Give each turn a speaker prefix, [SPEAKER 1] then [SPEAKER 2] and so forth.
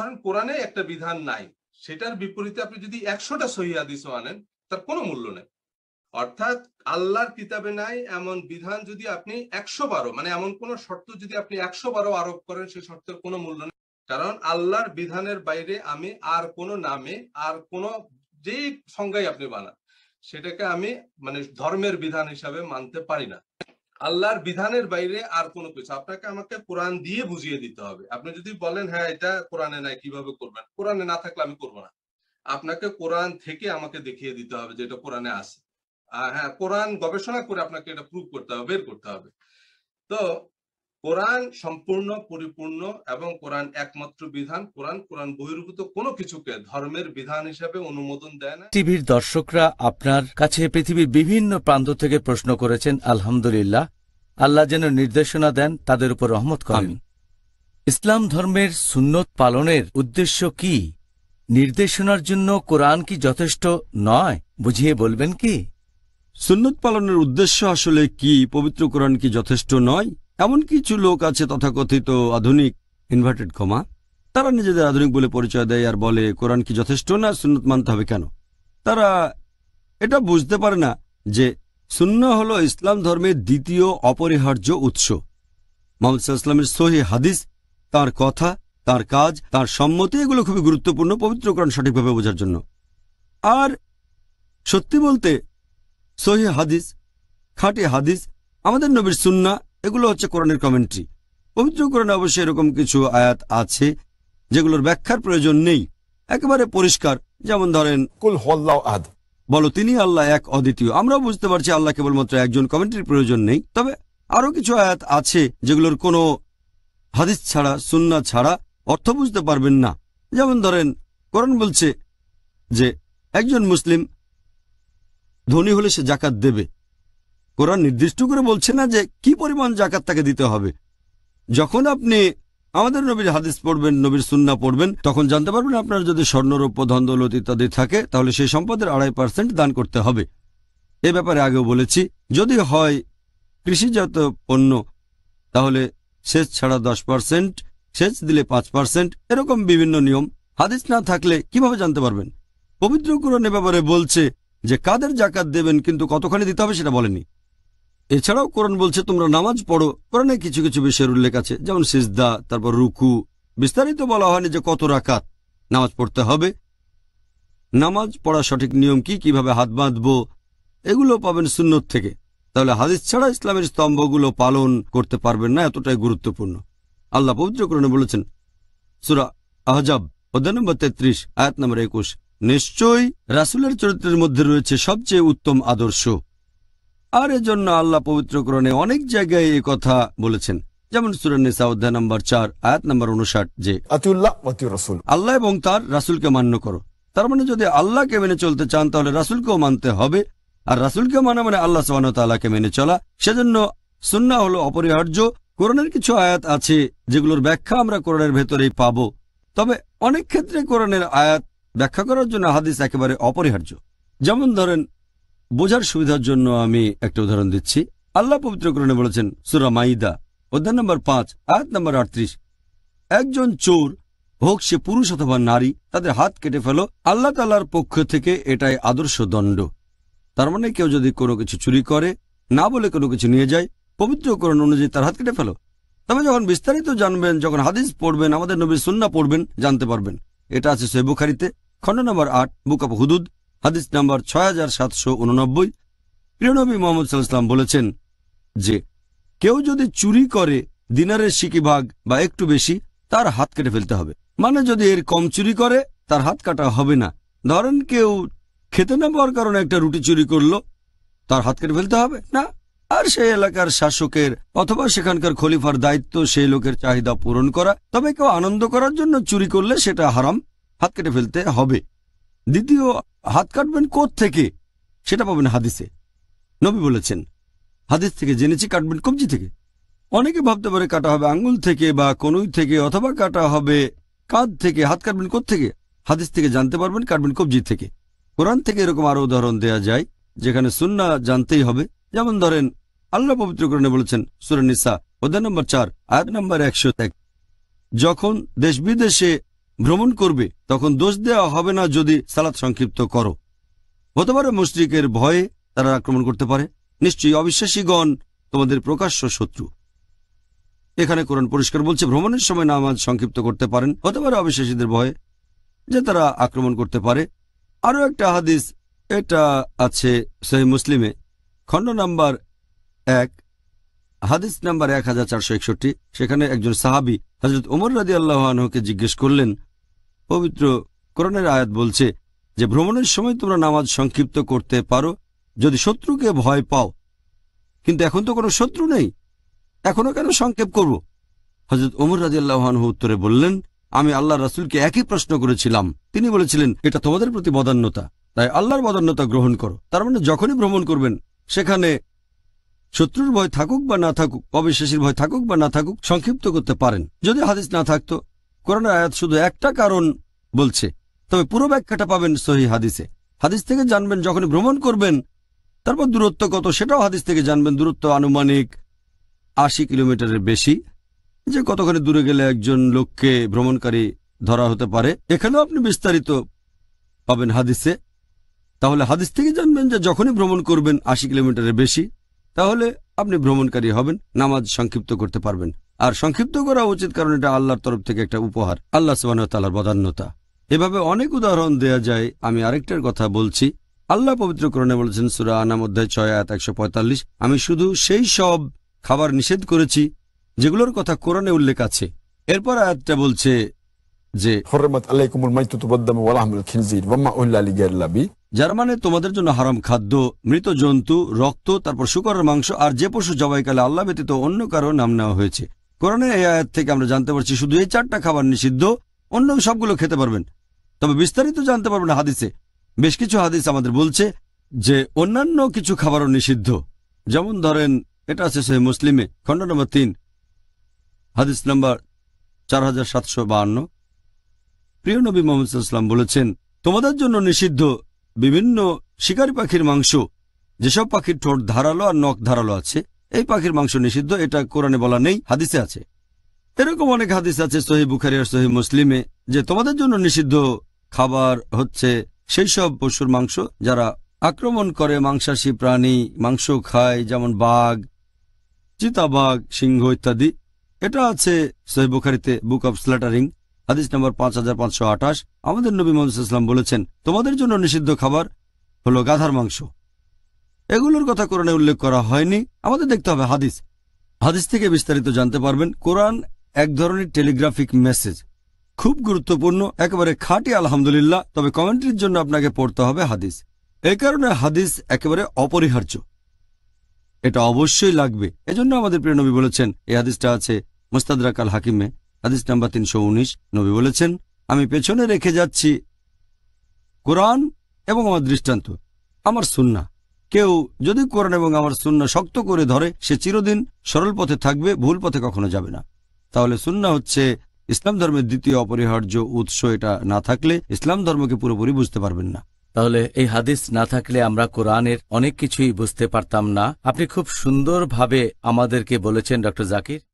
[SPEAKER 1] কারণ কোরআনে একটা বিধান নাই সেটার বিপরীতে আপনি যদি একশোটা সহি হাদিস আনেন তার কোনো মূল্য নেই অর্থাৎ আল্লাহর কিতাবে নাই এমন বিধান যদি আপনি একশো বারো মানে এমন কোন শর্ত যদি আপনি একশো বারো আরোপ করেন সেই শর্তের কোনো মূল্য নেই কারণ আল্লাহর বিধানের বাইরে আমি আর কোনো নামে আর কোনো যেই সংজ্ঞাই আপনি বানান সেটাকে আমি মানে ধর্মের বিধান হিসাবে মানতে পারি না আল্লাহর বিধানের বাইরে আর কোনো কিছু আপনাকে আমাকে কোরআন দিয়ে বুঝিয়ে দিতে হবে আপনি যদি বলেন হ্যাঁ এটা কোরআনে নাই কিভাবে করবেন কোরআনে না থাকলে আমি করবো না আপনাকে কোরআন থেকে আমাকে দেখিয়ে দিতে হবে যে এটা কোরআনে আছে আর হ্যাঁ কোরআন গবেষণা করে আপনাকে এটা প্রুভ করতে হবে বের করতে হবে তো কোরআন সম্পূর্ণ পরিপূর্ণ এবং কোরআন একমাত্র বিধান কোরআন কোরআন বহির্ভূত কোনো কিছুকে ধর্মের বিধান হিসেবে অনুমোদন দেয় না
[SPEAKER 2] টিভির দর্শকরা আপনার কাছে পৃথিবীর বিভিন্ন প্রান্ত থেকে প্রশ্ন করেছেন আলহামদুলিল্লাহ আল্লাহ যেন নির্দেশনা দেন তাদের উপর রহমত করেন ইসলাম ধর্মের সুন্নত পালনের উদ্দেশ্য কি নির্দেশনার জন্য কোরআন কি যথেষ্ট নয় বুঝিয়ে বলবেন কি সুন্নত পালনের উদ্দেশ্য আসলে কি পবিত্র কোরআন কি যথেষ্ট নয় এমন কিছু লোক আছে তথাকথিত আধুনিক ইনভার্টেড কমা তারা নিজেদের আধুনিক বলে পরিচয় দেয় আর বলে কোরআন কি যথেষ্ট না সুন্নত মানতে হবে কেন তারা এটা বুঝতে পারে না যে শূন্য হল ইসলাম ধর্মের দ্বিতীয় অপরিহার্য উৎস মোহাম্মদ ইসলামের সহি হাদিস তার কথা তার কাজ তার সম্মতি এগুলো খুবই গুরুত্বপূর্ণ পবিত্র কোরআন সঠিকভাবে বোঝার জন্য আর সত্যি বলতে সহি হাদিস খাঁটি হাদিস আমাদের নবীর সুন্না এগুলো হচ্ছে কোরআনের কমেন্ট্রি পবিত্র কোরআনে অবশ্যই এরকম কিছু আয়াত আছে যেগুলোর ব্যাখ্যার প্রয়োজন নেই একেবারে পরিষ্কার যেমন ধরেন কুল আদ বলো তিনি আল্লাহ এক অদ্বিতীয় আমরাও বুঝতে পারছি আল্লাহ কেবলমাত্র একজন কমেন্ট্রির প্রয়োজন নেই তবে আরও কিছু আয়াত আছে যেগুলোর কোনো হাদিস ছাড়া সুন্না ছাড়া অর্থ বুঝতে পারবেন না যেমন ধরেন করণ বলছে যে একজন মুসলিম ধনী হলে সে জাকাত দেবে কোরআন নির্দিষ্ট করে বলছে না যে কি পরিমাণ জাকাত তাকে দিতে হবে যখন আপনি আমাদের নবীর হাদিস পড়বেন নবীর সুন্না পড়বেন তখন জানতে পারবেন আপনার যদি স্বর্ণরূপ ধন্দলত ইত্যাদি থাকে তাহলে সেই সম্পদের আড়াই পার্সেন্ট দান করতে হবে এ ব্যাপারে আগেও বলেছি যদি হয় কৃষিজাত পণ্য তাহলে সেচ ছাড়া দশ পার্সেন্ট সেচ দিলে পাঁচ পার্সেন্ট এরকম বিভিন্ন নিয়ম হাদিস না থাকলে কিভাবে জানতে পারবেন পবিত্র এ ব্যাপারে বলছে যে কাদের জাকাত দেবেন কিন্তু কতখানি দিতে হবে সেটা বলেনি এছাড়াও কোরআন বলছে তোমরা নামাজ পড়ো কোরআনে কিছু কিছু বিষয়ের উল্লেখ আছে যেমন সিজদা তারপর রুকু বিস্তারিত বলা হয়নি যে কত রাকাত নামাজ পড়তে হবে নামাজ পড়া সঠিক নিয়ম কি কিভাবে হাত বাঁধব এগুলো পাবেন সুন্নত থেকে তাহলে হাদিস ছাড়া ইসলামের স্তম্ভগুলো পালন করতে পারবেন না এতটাই গুরুত্বপূর্ণ আল্লাহ পবিত্র পবিত্রকরণে বলেছেন সুরা আহজাব অধ্যায় নম্বর তেত্রিশ আয়াত নম্বর একুশ নিশ্চয়ই রাসুলের চরিত্রের মধ্যে রয়েছে সবচেয়ে উত্তম আদর্শ আর এজন্য আল্লাহ পবিত্রকরণে অনেক জায়গায় এই কথা বলেছেন যেমন সুরান্নিসা অধ্যায় নম্বর চার আয়াত নম্বর উনষাট যে আল্লাহ এবং তার রাসুলকে মান্য করো তার মানে যদি আল্লাহকে মেনে চলতে চান তাহলে রাসুলকেও মানতে হবে আর রাসুলকে মানা মানে আল্লাহ সোহানতাল্লাহকে মেনে চলা সেজন্য সুন্না হলো অপরিহার্য কোরনের কিছু আয়াত আছে যেগুলোর ব্যাখ্যা আমরা কোরআনের ভেতরেই পাব তবে অনেক ক্ষেত্রে কোরনের আয়াত ব্যাখ্যা করার জন্য হাদিস একেবারে অপরিহার্য যেমন ধরেন বোঝার সুবিধার জন্য আমি একটা উদাহরণ দিচ্ছি আল্লাহ পবিত্রকরণে বলেছেন সুরা মাইদা অধ্যায় নম্বর পাঁচ আয়াত নম্বর আটত্রিশ একজন চোর হোক সে পুরুষ অথবা নারী তাদের হাত কেটে ফেল আল্লাহ তাল্লার পক্ষ থেকে এটাই আদর্শ দণ্ড তার মানে কেউ যদি কোনো কিছু চুরি করে না বলে কোনো কিছু নিয়ে যায় পবিত্রকরণ অনুযায়ী তার হাত কেটে ফেলো তবে যখন বিস্তারিত জানবেন যখন হাদিস পড়বেন আমাদের নবী সুন্না পড়বেন জানতে পারবেন এটা আছে সেবুখারিতে খণ্ড নম্বর আট বুক অব হুদুদ হাদিস নাম্বার ছয় হাজার সাতশো উননব্বই প্রিয়নবী মোহাম্মদ সাল্লাম বলেছেন যে কেউ যদি চুরি করে দিনারের সিকি ভাগ বা একটু বেশি তার হাত কেটে ফেলতে হবে মানে যদি এর কম চুরি করে তার হাত কাটা হবে না ধরেন কেউ খেতে না পাওয়ার কারণে একটা রুটি চুরি করলো তার হাত কেটে ফেলতে হবে না আর সেই এলাকার শাসকের অথবা সেখানকার খলিফার দায়িত্ব সেই লোকের চাহিদা পূরণ করা তবে কেউ আনন্দ করার জন্য চুরি করলে সেটা হারাম হাত কেটে ফেলতে হবে দ্বিতীয় হাত কাটবেন থেকে সেটা পাবেন হাদিসে নবী বলেছেন হাদিস থেকে জেনেছি কাটবেন কবজি থেকে অনেকে ভাবতে পারে কাটা হবে আঙ্গুল থেকে বা কনুই থেকে অথবা কাটা হবে কাঁধ থেকে হাত কাটবেন থেকে হাদিস থেকে জানতে পারবেন কাটবেন কবজি থেকে কোরআন থেকে এরকম আরও উদাহরণ দেয়া যায় যেখানে সুন্না জানতেই হবে যেমন ধরেন আল্লাহ পবিত্রকরণে বলেছেন নিসা অধ্যায় নম্বর চার আয়াত নম্বর একশো এক যখন দেশ বিদেশে ভ্রমণ করবে তখন দোষ দেওয়া হবে না যদি সালাত সংক্ষিপ্ত করো হতে পারে মুশ্রিকের ভয়ে তারা আক্রমণ করতে পারে নিশ্চয়ই অবিশ্বাসীগণ তোমাদের প্রকাশ্য শত্রু এখানে কোরআন পরিষ্কার বলছে ভ্রমণের সময় নামাজ সংক্ষিপ্ত করতে পারেন হতে পারে অবিশ্বাসীদের ভয়ে যে তারা আক্রমণ করতে পারে আরও একটা হাদিস এটা আছে সহি মুসলিমে খণ্ড নাম্বার এক হাদিস নাম্বার এক সেখানে একজন সাহাবি হজরত উমর রাজি আল্লাহ আনহকে জিজ্ঞেস করলেন পবিত্র করণের আয়াত বলছে যে ভ্রমণের সময় তোমরা নামাজ সংক্ষিপ্ত করতে পারো যদি শত্রুকে ভয় পাও কিন্তু এখন তো কোনো শত্রু নেই এখনও কেন সংক্ষেপ করব হজরত ওমর রাজিয়াল্লাহানহ উত্তরে বললেন আমি আল্লাহ রাসুলকে একই প্রশ্ন করেছিলাম তিনি বলেছিলেন এটা তোমাদের প্রতি বদান্যতা তাই আল্লাহর বদান্যতা গ্রহণ করো তার মানে যখনই ভ্রমণ করবেন সেখানে শত্রুর ভয় থাকুক বা না থাকুক অবিশ্বাসীর ভয় থাকুক বা না থাকুক সংক্ষিপ্ত করতে পারেন যদি হাদিস না থাকতো কোরআনের আয়াত শুধু একটা কারণ বলছে তবে পুরো ব্যাখ্যাটা পাবেন সহি হাদিসে হাদিস থেকে জানবেন যখনই ভ্রমণ করবেন তারপর দূরত্ব কত সেটাও হাদিস থেকে জানবেন দূরত্ব আনুমানিক আশি কিলোমিটারের বেশি যে কতখানি দূরে গেলে একজন লোককে ভ্রমণকারী ধরা হতে পারে এখানেও আপনি বিস্তারিত পাবেন হাদিসে তাহলে হাদিস থেকে জানবেন যে যখনই ভ্রমণ করবেন আশি কিলোমিটারের বেশি তাহলে আপনি ভ্রমণকারী হবেন নামাজ সংক্ষিপ্ত করতে পারবেন আর সংক্ষিপ্ত করা উচিত কারণ এটা আল্লাহর তরফ থেকে একটা উপহার আল্লাহ সুবাহতালার বদান্যতা এভাবে অনেক উদাহরণ দেয়া যায় আমি আরেকটার কথা বলছি আল্লাহ পবিত্র করণে বলেছেন সুরা আনাম অধ্যায় ছয় আয়াত একশো আমি শুধু সেই সব খাবার নিষেধ করেছি যেগুলোর কথা কোরআনে উল্লেখ আছে এরপর আয়াতটা বলছে যে যার মানে তোমাদের জন্য হারাম খাদ্য মৃত জন্তু রক্ত তারপর শুকরের মাংস আর যে পশু জবাইকালে আল্লাহ ব্যতীত অন্য কারো নাম নেওয়া হয়েছে করোনার এই আয়াত থেকে আমরা জানতে পারছি শুধু এই চারটা খাবার নিষিদ্ধ অন্য সবগুলো খেতে পারবেন তবে বিস্তারিত জানতে পারবেন হাদিসে বেশ কিছু হাদিস আমাদের বলছে যে অন্যান্য কিছু খাবারও নিষিদ্ধ যেমন ধরেন এটা আছে সে মুসলিমে খণ্ড নম্বর তিন হাদিস নম্বর চার হাজার সাতশো বাহান্ন প্রিয় নবী মোহাম্মদাম বলেছেন তোমাদের জন্য নিষিদ্ধ বিভিন্ন শিকারি পাখির মাংস যেসব পাখির ঠোঁট ধারালো আর নখ ধারালো আছে এই পাখির মাংস নিষিদ্ধ এটা কোরআনে বলা নেই হাদিসে আছে এরকম অনেক হাদিস আছে সহি বুখারি আর সহি মুসলিমে যে তোমাদের জন্য নিষিদ্ধ খাবার হচ্ছে সেই সব পশুর মাংস যারা আক্রমণ করে মাংসাশী প্রাণী মাংস খায় যেমন বাঘ চিতাবাঘ সিংহ ইত্যাদি এটা আছে সহি বুখারিতে বুক অব স্ল্যাটারিং হাদিস নম্বর পাঁচ হাজার পাঁচশো আঠাশ আমাদের নবী মোহাম্মদ বলেছেন তোমাদের জন্য নিষিদ্ধ খাবার হলো গাধার মাংস এগুলোর কথা কোরআনে উল্লেখ করা হয়নি আমাদের দেখতে হবে হাদিস হাদিস থেকে বিস্তারিত জানতে পারবেন কোরআন এক ধরনের টেলিগ্রাফিক মেসেজ খুব গুরুত্বপূর্ণ একেবারে খাঁটি আলহামদুলিল্লাহ তবে কমেন্ট্রির জন্য আপনাকে পড়তে হবে হাদিস এ কারণে হাদিস একেবারে অপরিহার্য এটা অবশ্যই লাগবে এজন্য আমাদের প্রিয় নবী বলেছেন এই হাদিসটা আছে মুস্তাদরাক আল হাকিমে হাদিস নাম্বার তিনশো নবী বলেছেন আমি পেছনে রেখে যাচ্ছি কোরআন এবং আমার দৃষ্টান্ত আমার সুন্না কেউ যদি কোরআন এবং আমার শূন্য শক্ত করে ধরে সে চিরদিন সরল পথে থাকবে ভুল পথে কখনো যাবে না তাহলে শূন্য হচ্ছে ইসলাম ধর্মের দ্বিতীয় অপরিহার্য উৎস এটা না থাকলে ইসলাম ধর্মকে পুরোপুরি বুঝতে পারবেন না তাহলে এই হাদিস না থাকলে আমরা কোরআনের অনেক কিছুই বুঝতে পারতাম না আপনি খুব সুন্দরভাবে
[SPEAKER 1] আমাদেরকে বলেছেন ডক্টর জাকির